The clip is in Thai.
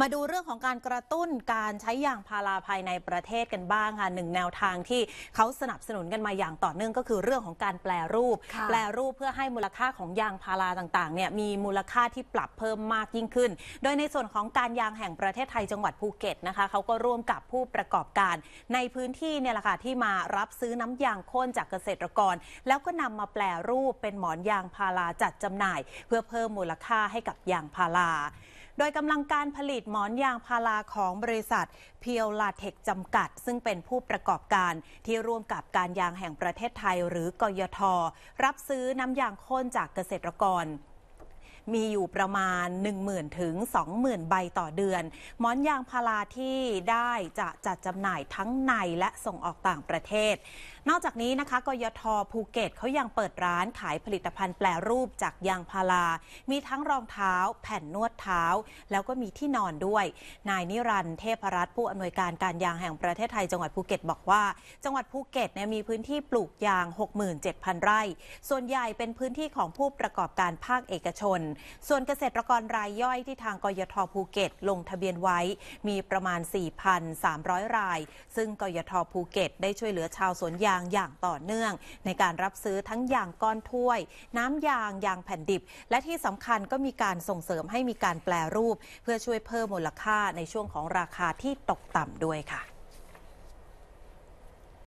มาดูเรื่องของการกระตุ้นการใช้ยางพาราภายในประเทศกันบ้างค่ะหนึ่งแนวทางที่เขาสนับสนุนกันมาอย่างต่อเนื่องก็คือเรื่องของการแปลรูป แปลรูปเพื่อให้มูลค่าของยางพาราต่างๆเนี่ยมีมูลค่าที่ปรับเพิ่มมากยิ่งขึ้น โดยในส่วนของการยางแห่งประเทศไทยจังหวัดภูเก็ตนะคะเขาก็ร่วมกับผู้ประกอบการ ในพื้นที่เนี่ยแหละค่ะที่มารับซื้อน้ำยางค้นจากเกษตรกร แล้วก็นำมาแปลรูปเป็นหมอนยางพาราจัดจำหน่าย เพื่อเพิ่มมูลค่าให้กับยางพาราโดยกำลังการผลิตตหมอนยางพาราของบริษัทเพียวลาเทคจำกัดซึ่งเป็นผู้ประกอบการที่ร่วมกับการยางแห่งประเทศไทยหรือกยท รับซื้อน้ำยางข้นจากเกษตรกรมีอยู่ประมาณ 10,000ถึง 20,000 ใบต่อเดือน หมอนยางพาราที่ได้จะจัดจำหน่ายทั้งในและส่งออกต่างประเทศ นอกจากนี้นะคะ กยทภูเก็ตเขายังเปิดร้านขายผลิตภัณฑ์แปลรูปจากยางพารา มีทั้งรองเท้าแผ่นนวดเท้าแล้วก็มีที่นอนด้วย นายนิรันเทพรัตน์ผู้อำนวยการการยางแห่งประเทศไทยจังหวัดภูเก็ตบอกว่า จังหวัดภูเก็ตเนี่ยมีพื้นที่ปลูกยาง 67,000 ไร่ ส่วนใหญ่เป็นพื้นที่ของผู้ประกอบการภาคเอกชนส่วนเกษตรกรรายย่อยที่ทางกยทภูเก็ตลงทะเบียนไว้ มีประมาณ 4,300 ราย ซึ่งกยทภูเก็ตได้ช่วยเหลือชาวสวนยางอย่างต่อเนื่อง ในการรับซื้อทั้งยางก้อนถ้วยน้ำยางยางแผ่นดิบ และที่สำคัญก็มีการส่งเสริมให้มีการแปลรูป เพื่อช่วยเพิ่มมูลค่าในช่วงของราคาที่ตกต่ำด้วยค่ะ